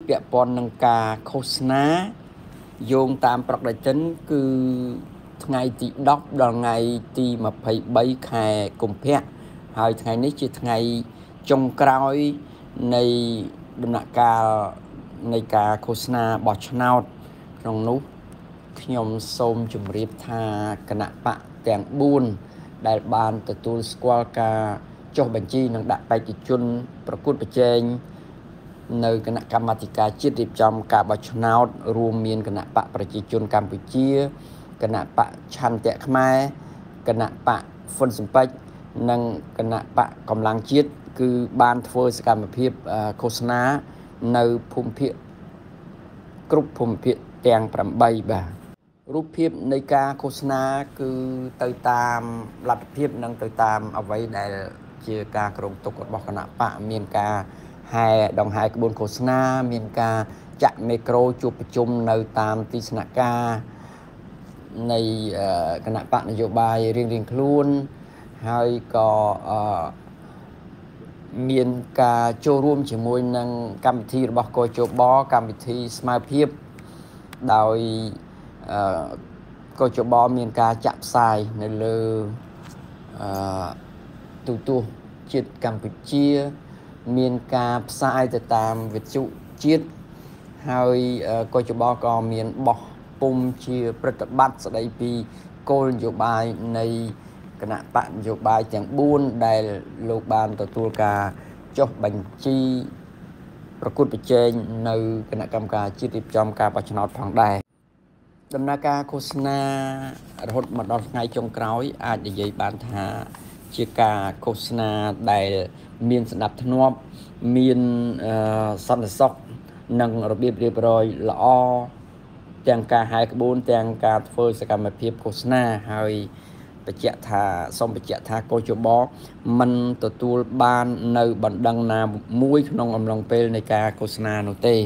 ពាក់ព័ន្ធនឹងការឃោសនាយោងតាមប្រកដចិនគឺថ្ងៃទី10ដល់ថ្ងៃទី23ខែកុម្ភៈហើយថ្ងៃនេះជាថ្ងៃចុងក្រោយនៃដំណាក់កាលនៃការឃោសនាបោះឆ្នោតក្នុងនោះខ្ញុំសូមជម្រាបថាគណៈបកទាំង4ដែលបានទទួលស្គាល់ការចុះបញ្ជីនិងដាក់បេតិជន ប្រកួតប្រជែងនៅគណៈកម្មាធិការជាតិរៀបចំការបោះឆ្នោត រួមមានគណៈបកប្រជាជនកម្ពុជាគណៈបកឆន្ទៈខ្មែរគណៈបកហ៊ុនសំពេចនិងគណៈបកកម្លាំងជាតិគឺបានធ្វើសកម្មភាពឃោសនានៅភូមិភាគគ្រប់ភូមិភាគទាំង8បាទរូបភាពនៃការឃោសនាគឺទៅតាមលទ្ធភាពនិងទៅតាមអ្វីដែល ជាការក្រុងទុករបស់គណៈបកមានការហែដងហែក្បួនឃោសនា មានការចាក់មីក្រូជួបប្រជុំនៅតាមទីស្នាក់ការនៃគណៈបកនយោបាយរៀងរៀងខ្លួនហើយក៏មានការចូលរួម ជាមួយ នឹងកម្មវិធីរបស់កោជបកម្មវិធីស្មារភាព ដោយកោជបមានការចាក់ផ្សាយនៅលើទូទួជាតិកម្ពុជាមានការផ្សាយទៅតាមវិទ្យុជាតិហើយក៏ច្បល់ក៏មានបោះពុំជាប្រតិបត្តិស្ដីពីគោលនយោបាយនៃគណៈបកនយោបាយទាំង4ដែលលោកបានទទួលការចុះបញ្ជី ប្រកួតប្រជែងនៅគណៈកម្មការជាតិរៀបចំការបោះឆ្នោតផងដែរដំណើរការឃោសនារហូតមកដល់ថ្ងៃចុងក្រោយ អាចនិយាយបានថាជាការឃោសនាដែលមានស្ដាប់ធ្នាប់មានសន្តិសុខនិងរបៀបរៀបរយល្អទាំងការហែក្បួនទាំងការធ្វើសកម្មភាពឃោសនាហើយបញ្ជាក់ថាសូមបញ្ជាក់ថាកោជបមិនទទួលបាននៅបណ្ដឹងណាមួយក្នុងអំឡុងពេលនៃការឃោសនានោះទេ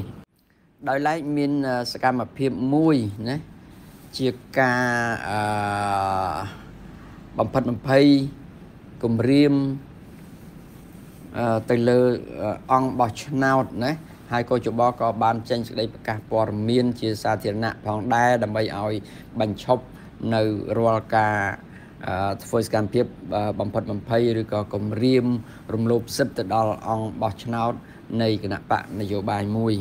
ដោយឡែកមានសកម្មភាពមួយណាជាការអឺបំផិតបំភ័យគំរាមទៅលើអង្គបោះឆ្នោតណាហើយក៏ចបក៏បាន ចេញសេចក្តីប្រកាសព័ត៌មានជាសាធារណៈផងដែរដើម្បីឲ្យបញ្ឈប់នៅរាល់ការធ្វើសកម្មភាពបំផិតបំភ័យឬក៏គំរាមរំលោភសិទ្ធិទៅដល់អង្គបោះឆ្នោត នៃគណៈបកនយោបាយមួយ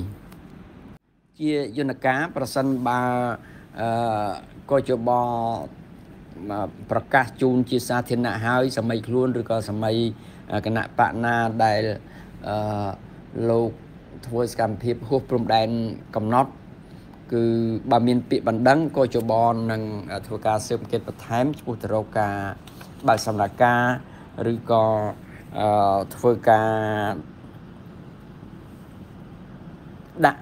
ជាយន្តការ ប្រសិនបើកជបប្រកាសជូនជាសាធារណៈហើយសម័យខ្លួនឬក៏សម័យគណៈបកណាដែលអឺលោកធ្វើសកម្មភាពហួសព្រំដែនកំណត់ គឺបើមានពាក្យបណ្ដឹងក៏ជបននឹងធ្វើការស៊ើបអង្កេតបន្ថែមឆ្ពោះទៅរកការបើកសម្ដែងការឬក៏អឺធ្វើការដាក់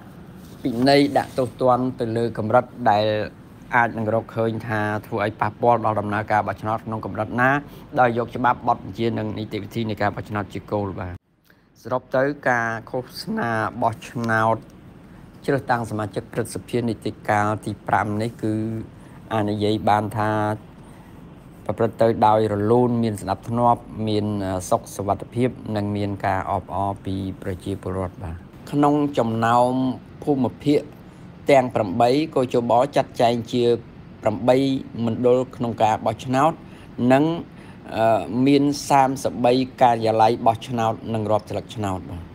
ពិន័យដាក់ទោសទណ្ឌទៅលើកម្រិតដែលអាចនឹងរកឃើញថាធ្វើឲ្យប៉ះពាល់ដល់ដំណើរការបោះឆ្នោតក្នុងកម្រិតណាដោយយកច្បាប់បទបញ្ជានិងនីតិវិធីនៃការបោះឆ្នោតជាគោលបាទសរុបទៅការឃោសនាបោះឆ្នោតជ្រើសតាំងសមាជិកព្រឹទ្ធសភានីតិកាលទី5នេះគឺអានិយាយបានថា ប្រព្រឹត្តទៅដោយ រលូនមានស្ដាប់ធ្នាប់ មានសុខសวัสดิភាព និងមានការអបអរពី ប្រជាពលរដ្ឋបាទក្នុងចំណោមភូមិភាគទាំង8កោជបចាត់ចែងជា8មណ្ឌលក្នុងការបោះឆ្នោតនិងមាន33ការិយាល័យបោះឆ្នោតនិងរាប់ស្លឹកឆ្នោតបាទ